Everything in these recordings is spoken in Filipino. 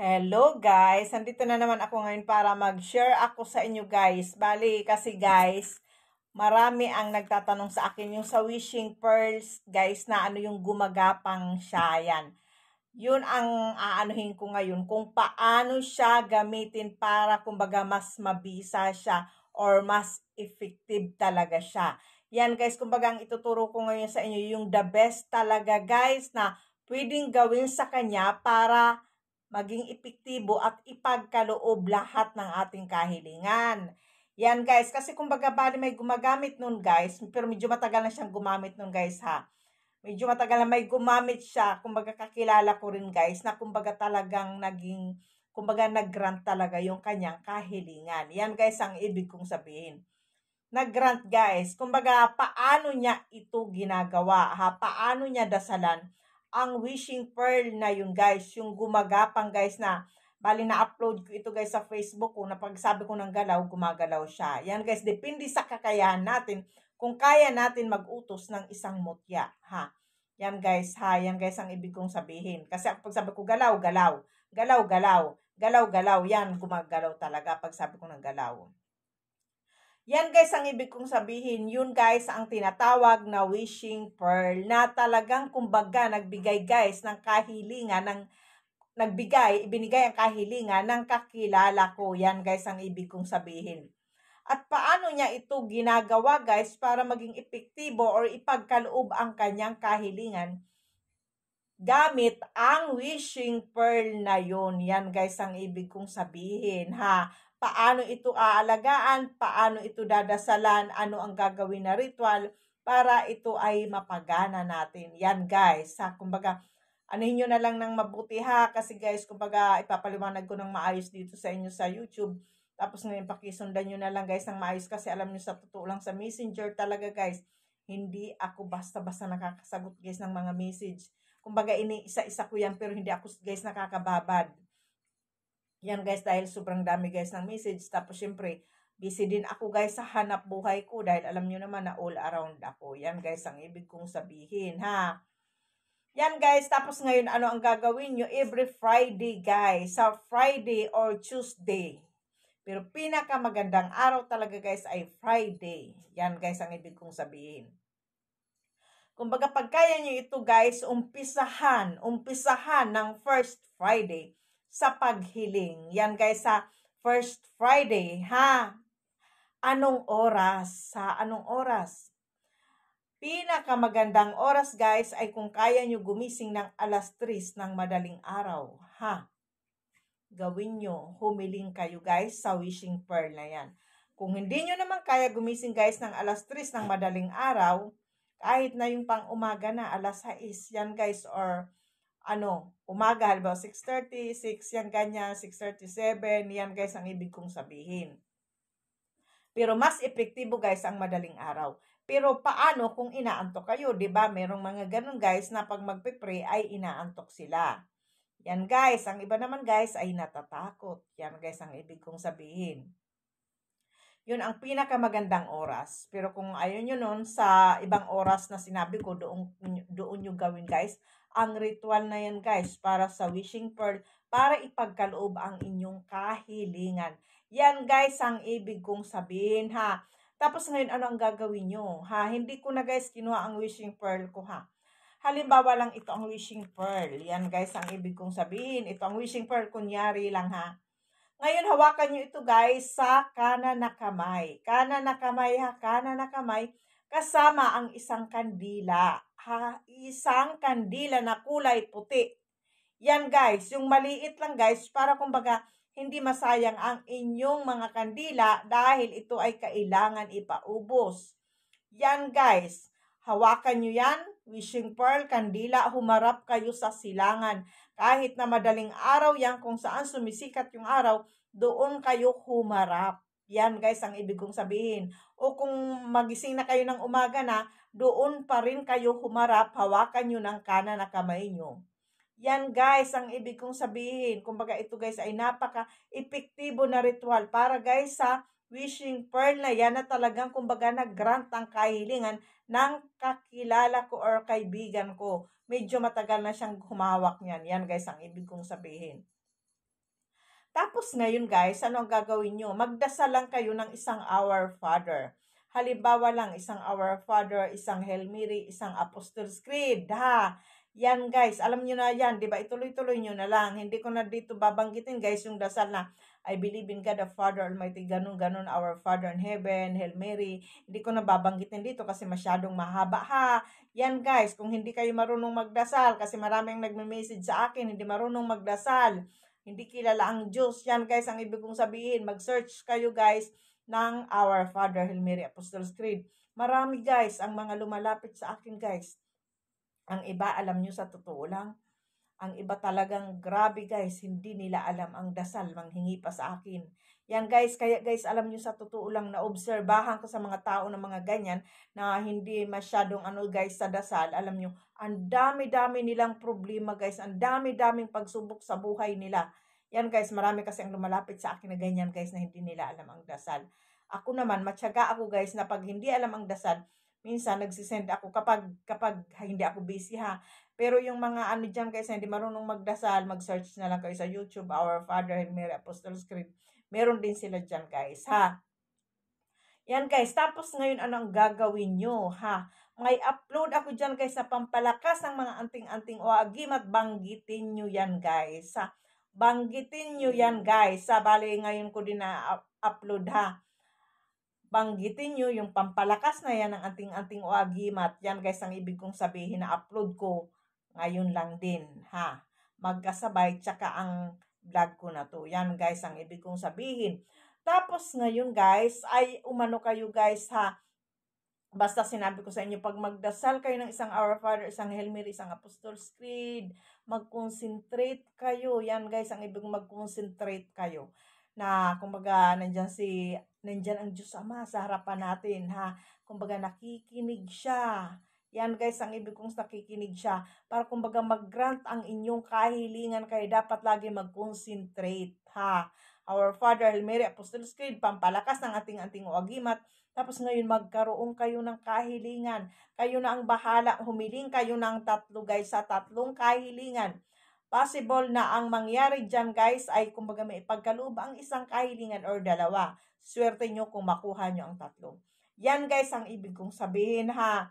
Hello guys, andito na naman ako ngayon para mag-share ako sa inyo guys. Bali kasi guys, marami ang nagtatanong sa akin yung sa wishing pearls guys na ano yung gumagapang siya yan. Yun ang aanuhin ko ngayon kung paano siya gamitin para kumbaga mas mabisa siya or mas effective talaga siya. Yan guys, kumbaga ang ituturo ko ngayon sa inyo yung the best talaga guys na pwedeng gawin sa kanya para maging epektibo at ipagkaloob lahat ng ating kahilingan. Yan guys, kasi kumbaga bali may gumagamit nun guys, pero medyo matagal na siyang gumamit nun guys ha. Medyo matagal na may gumamit siya, kumbaga kakilala ko rin guys, na kumbaga talagang naging, kumbaga nag talaga yung kanyang kahilingan. Yan guys ang ibig kong sabihin. nag guys, kumbaga paano niya ito ginagawa ha, paano niya dasalan ang wishing pearl na yun guys, yung gumagapang guys na bali na-upload ko ito guys sa Facebook ko na pagsabi ko ng galaw, gumagalaw siya. Yan guys, depende sa kakayahan natin kung kaya natin magutos ng isang mutya, ha. Yan guys, ha, yan guys ang ibig kong sabihin. Kasi pag sabi ko galaw, galaw, galaw, galaw, galaw, galaw, yan gumagalaw talaga pag sabi ko ng galaw. Yan guys ang ibig kong sabihin. Yun guys ang tinatawag na wishing pearl na talagang kumbaga nagbigay guys ng kahilingan ng nagbigay, ibinigay ang kahilingan ng kakilala ko. Yan guys ang ibig kong sabihin. At paano niya ito ginagawa guys para maging epektibo or ipagkaloob ang kanyang kahilingan gamit ang wishing pearl na yun. Yan guys ang ibig kong sabihin ha paano ito aalagaan, paano ito dadasalan, ano ang gagawin na ritual para ito ay mapagana natin. Yan guys, ha? kumbaga, anuhin nyo na lang ng mabuti ha, kasi guys, kumbaga, ipapaliwanag ko ng maayos dito sa inyo sa YouTube. Tapos ngayon, pakisundan nyo na lang guys ng maayos kasi alam nyo sa totoo lang sa messenger talaga guys. Hindi ako basta-basta nakakasagot guys ng mga message. Kumbaga, ini isa-isa ko yan pero hindi ako guys nakakababad. Yan guys, dahil sobrang dami guys ng message. Tapos syempre, busy din ako guys sa hanap buhay ko dahil alam nyo naman na all around ako. Yan guys, ang ibig kong sabihin ha. Yan guys, tapos ngayon ano ang gagawin nyo? Every Friday guys, sa Friday or Tuesday. Pero pinakamagandang araw talaga guys ay Friday. Yan guys, ang ibig kong sabihin. Kumbaga pagkaya nyo ito guys, umpisahan, umpisahan ng first Friday sa paghiling. Yan guys sa First Friday, ha? Anong oras? Sa anong oras? Pinakamagandang oras guys ay kung kaya nyo gumising ng alas 3 ng madaling araw, ha? Gawin nyo, humiling kayo guys sa wishing pearl na yan. Kung hindi nyo naman kaya gumising guys ng alas 3 ng madaling araw, kahit na yung pang umaga na alas 6 yan guys or ano, umaga, halimbawa 6.30, 6 yan ganyan, 6.37, yan guys ang ibig kong sabihin. Pero mas epektibo guys ang madaling araw. Pero paano kung inaantok kayo? ba diba? Merong mga ganun guys na pag magpe-pray ay inaantok sila. Yan guys, ang iba naman guys ay natatakot. Yan guys ang ibig kong sabihin. Yun ang pinakamagandang oras. Pero kung ayaw nyo nun sa ibang oras na sinabi ko, doon, doon nyo gawin guys ang ritual na yan guys para sa wishing pearl para ipagkaloob ang inyong kahilingan. Yan guys ang ibig kong sabihin ha. Tapos ngayon ano ang gagawin nyo ha? Hindi ko na guys kinuha ang wishing pearl ko ha. Halimbawa lang ito ang wishing pearl. Yan guys ang ibig kong sabihin. Ito ang wishing pearl kunyari lang ha. Ngayon hawakan nyo ito guys sa kanan na kamay. Kanan na kamay ha. Kanan na kamay kasama ang isang kandila. Ha, isang kandila na kulay puti. Yan guys, yung maliit lang guys para kumbaga hindi masayang ang inyong mga kandila dahil ito ay kailangan ipaubos. Yan guys, hawakan nyo yan, wishing pearl, kandila, humarap kayo sa silangan. Kahit na madaling araw yan kung saan sumisikat yung araw, doon kayo humarap. Yan guys ang ibig kong sabihin. O kung magising na kayo ng umaga na, doon pa rin kayo humarap, hawakan nyo ng kanan na kamay nyo. Yan guys ang ibig kong sabihin. Kumbaga ito guys ay napaka-epektibo na ritual para guys sa wishing pearl na yan na talagang kumbaga nag-grant ang kahilingan ng kakilala ko or kaibigan ko. Medyo matagal na siyang humawak niyan. Yan guys ang ibig kong sabihin. Tapos ngayon guys, ano ang gagawin nyo? Magdasal lang kayo ng isang Our Father. Halimbawa lang, isang Our Father, isang Hail Mary, isang Apostles' Creed, ha? Yan guys, alam nyo na yan, di ba? Ituloy-tuloy nyo na lang. Hindi ko na dito babanggitin guys yung dasal na I believe in God the Father Almighty, ganun, ganun, Our Father in Heaven, Hail Mary. Hindi ko na babanggitin dito kasi masyadong mahaba ha. Yan guys, kung hindi kayo marunong magdasal, kasi maraming nagme-message sa akin, hindi marunong magdasal. Hindi kilala ang Diyos. Yan guys, ang ibig kong sabihin. Mag-search kayo guys ng Our Father, Hail Mary, Apostles' Creed. Marami guys ang mga lumalapit sa akin guys. Ang iba alam nyo sa totoo lang. Ang iba talagang grabe guys, hindi nila alam ang dasal, manghingi pa sa akin. Yan guys, kaya guys, alam nyo sa totoo lang na obserbahan ko sa mga tao ng mga ganyan na hindi masyadong ano guys sa dasal. Alam nyo, ang dami-dami nilang problema guys, ang dami-daming pagsubok sa buhay nila. Yan guys, marami kasi ang lumalapit sa akin na ganyan guys na hindi nila alam ang dasal. Ako naman, matyaga ako guys na pag hindi alam ang dasal, minsan nagsisend ako kapag kapag hindi ako busy ha pero yung mga ano dyan, kaysa hindi marunong magdasal, mag-search na lang kayo sa YouTube, Our Father, and Mary, Apostles' Creed. Meron din sila dyan, guys, ha? Yan, guys. Tapos ngayon, ano ang gagawin nyo, ha? May upload ako dyan, guys, sa pampalakas ng mga anting-anting o agim at banggitin nyo yan, guys, ha? Banggitin nyo yan, guys, ha? Bali, ngayon ko din na-upload, ha? banggitin nyo yung pampalakas na yan ng anting-anting o agimat. Yan guys ang ibig kong sabihin na upload ko ngayon lang din, ha? Magkasabay, tsaka ang vlog ko na to. Yan guys, ang ibig kong sabihin. Tapos ngayon guys, ay umano kayo guys ha. Basta sinabi ko sa inyo, pag magdasal kayo ng isang Our Father, isang Hail Mary, isang Apostles Creed, mag-concentrate kayo. Yan guys, ang ibig mag-concentrate kayo. Na kumbaga, nandyan si, nandyan ang Diyos Ama sa harapan natin ha. Kumbaga, nakikinig siya yan guys, ang ibig kong nakikinig siya. Para kumbaga mag-grant ang inyong kahilingan kayo, dapat lagi mag-concentrate ha. Our Father, Hail Mary, Apostles' Creed, pampalakas ng ating-ating uagimat. Tapos ngayon magkaroon kayo ng kahilingan. Kayo na ang bahala, humiling kayo ng tatlo guys sa tatlong kahilingan. Possible na ang mangyari dyan guys ay kumbaga may ipagkaloob ang isang kahilingan or dalawa. Swerte nyo kung makuha nyo ang tatlo. Yan guys ang ibig kong sabihin ha.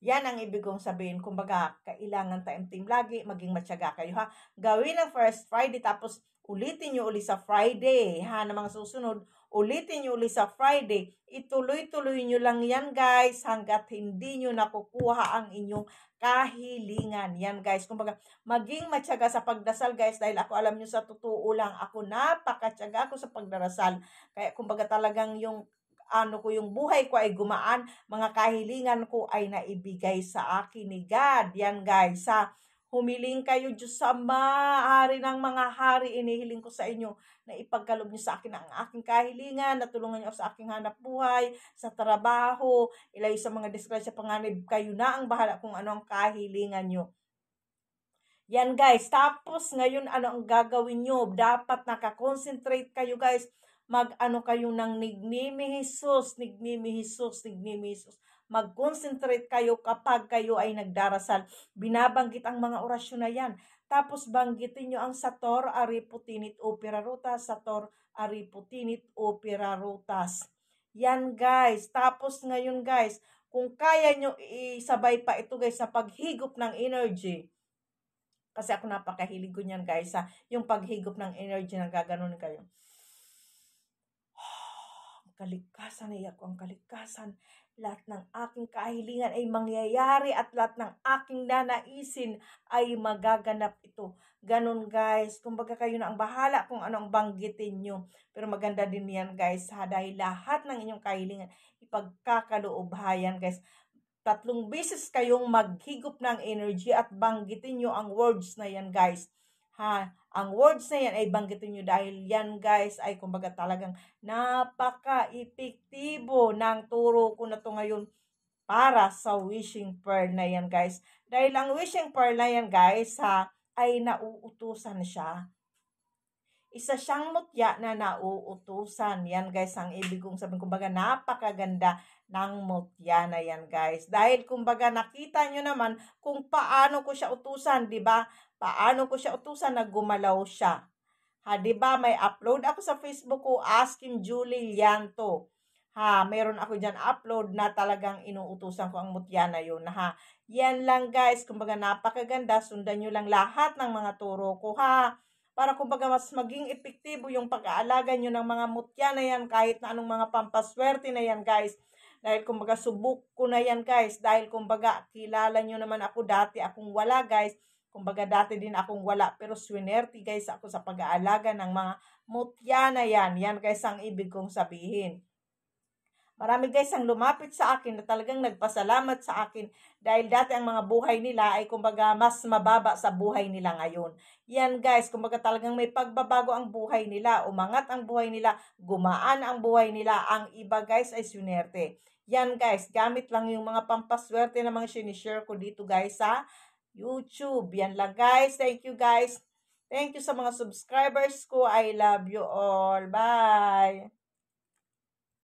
Yan ang ibig kong sabihin. Kumbaga, kailangan tayong team lagi, maging matyaga kayo ha. Gawin ang first Friday, tapos ulitin nyo uli sa Friday ha, ng mga susunod. Ulitin nyo uli sa Friday. Ituloy-tuloy nyo lang yan guys hanggat hindi nyo nakukuha ang inyong kahilingan. Yan guys, kumbaga, maging matyaga sa pagdasal guys dahil ako alam nyo sa totoo lang, ako napakatyaga ako sa pagdarasal. Kaya kumbaga talagang yung ano ko yung buhay ko ay gumaan, mga kahilingan ko ay naibigay sa akin ni God. Yan guys, ha? Humiling kayo Diyos Ama, hari ng mga hari, inihiling ko sa inyo na ipagkalob niyo sa akin ang aking kahilingan, natulungan niyo sa aking hanap buhay, sa trabaho, ilayo sa mga disgrasya panganib, kayo na ang bahala kung ano ang kahilingan niyo. Yan guys, tapos ngayon ano ang gagawin nyo? Dapat nakakonsentrate kayo guys mag-ano kayo ng nignimi Jesus, nignimi Jesus, nignimi Jesus. Mag-concentrate kayo kapag kayo ay nagdarasal. Binabanggit ang mga orasyon na yan. Tapos banggitin nyo ang Sator Ariputinit Opera Rutas, Sator Ariputinit Opera Rutas. Yan guys. Tapos ngayon guys, kung kaya nyo isabay pa ito guys sa paghigop ng energy. Kasi ako napakahilig ko niyan guys sa yung paghigop ng energy na gaganon kayo kalikasan ay ako ang kalikasan. Lahat ng aking kahilingan ay mangyayari at lahat ng aking nanaisin ay magaganap ito. Ganon guys, kumbaga kayo na ang bahala kung ano ang banggitin nyo. Pero maganda din yan guys ha, dahil lahat ng inyong kahilingan ipagkakaloobhayan guys. Tatlong beses kayong maghigop ng energy at banggitin nyo ang words na yan guys Ha? Ang words na yan ay banggitin nyo dahil yan guys ay kumbaga talagang napaka-epektibo ng turo ko na to ngayon para sa wishing pearl na yan guys. Dahil ang wishing pearl na yan guys ha, ay nauutusan siya isa siyang mutya na nauutusan. Yan guys, ang ibig kong sabihin. Kumbaga, napakaganda ng mutya na yan guys. Dahil kumbaga, nakita nyo naman kung paano ko siya utusan, di ba? Paano ko siya utusan na gumalaw siya. Ha, di ba? May upload ako sa Facebook ko, Asking Julie Lianto. Ha, meron ako dyan upload na talagang inuutusan ko ang mutya na yun. Ha, yan lang guys. Kumbaga, napakaganda. Sundan nyo lang lahat ng mga turo ko. Ha, para kumbaga mas maging epektibo yung pag-aalaga nyo ng mga mutya na yan kahit na anong mga pampaswerte na yan guys. Dahil kumbaga subok ko na yan guys. Dahil kumbaga kilala nyo naman ako dati akong wala guys. Kumbaga dati din akong wala pero swinerte guys ako sa pag-aalaga ng mga mutya na yan. Yan guys ang ibig kong sabihin. Marami guys ang lumapit sa akin na talagang nagpasalamat sa akin dahil dati ang mga buhay nila ay kumbaga mas mababa sa buhay nila ngayon. Yan guys, kumbaga talagang may pagbabago ang buhay nila, umangat ang buhay nila, gumaan ang buhay nila. Ang iba guys ay sunerte. Yan guys, gamit lang yung mga pampaswerte na mga sinishare ko dito guys sa YouTube. Yan lang guys. Thank you guys. Thank you sa mga subscribers ko. I love you all. Bye!